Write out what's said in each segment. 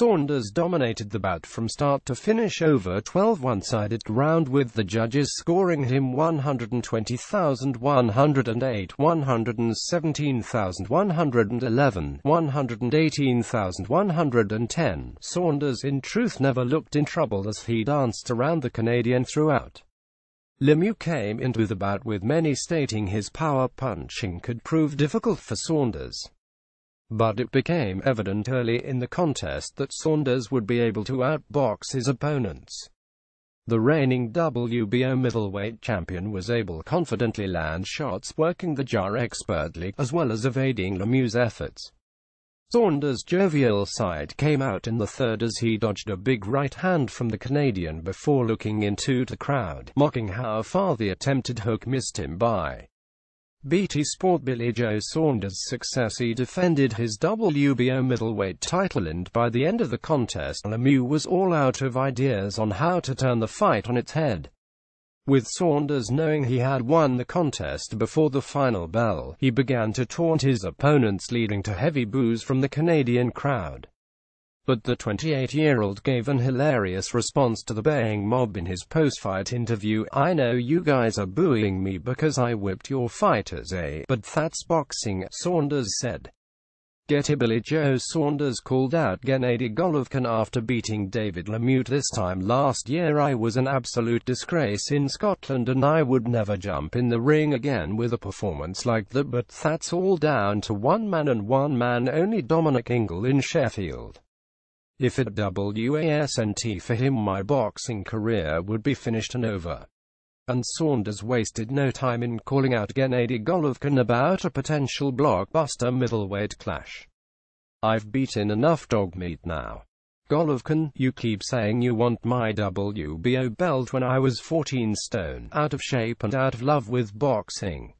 Saunders dominated the bout from start to finish over 12 one-sided round with the judges scoring him 120,108, 117,111, 118,110. Saunders in truth never looked in trouble as he danced around the Canadian throughout. Lemieux came into the bout with many stating his power punching could prove difficult for Saunders but it became evident early in the contest that Saunders would be able to outbox his opponents. The reigning WBO middleweight champion was able confidently land shots working the jar expertly, as well as evading Lemieux's efforts. Saunders' jovial side came out in the third as he dodged a big right hand from the Canadian before looking into the crowd, mocking how far the attempted hook missed him by. BT Sportbilly Joe Saunders' success he defended his WBO middleweight title and by the end of the contest Lemieux was all out of ideas on how to turn the fight on its head. With Saunders knowing he had won the contest before the final bell, he began to taunt his opponents leading to heavy boos from the Canadian crowd but the 28-year-old gave an hilarious response to the baying mob in his post-fight interview, I know you guys are booing me because I whipped your fighters eh, but that's boxing, Saunders said. Getty Joe Saunders called out Gennady Golovkin after beating David Lemute this time last year. I was an absolute disgrace in Scotland and I would never jump in the ring again with a performance like that but that's all down to one man and one man only Dominic Ingle in Sheffield. If it WASNT for him my boxing career would be finished and over. And Saunders wasted no time in calling out Gennady Golovkin about a potential blockbuster middleweight clash. I've beaten enough dog meat now. Golovkin, you keep saying you want my WBO belt when I was 14 stone, out of shape and out of love with boxing.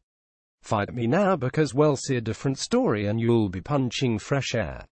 Fight me now because we'll see a different story and you'll be punching fresh air.